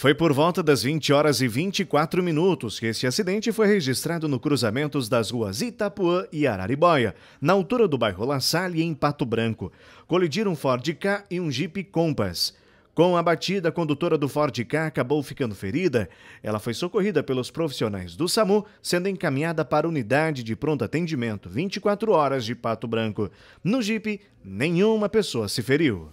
Foi por volta das 20 horas e 24 minutos que este acidente foi registrado no cruzamento das ruas Itapuã e Araribóia, na altura do bairro La Salle, em Pato Branco. Colidiram um Ford K e um Jeep Compass. Com a batida, a condutora do Ford K acabou ficando ferida. Ela foi socorrida pelos profissionais do SAMU, sendo encaminhada para a unidade de pronto atendimento 24 horas de Pato Branco. No Jeep, nenhuma pessoa se feriu.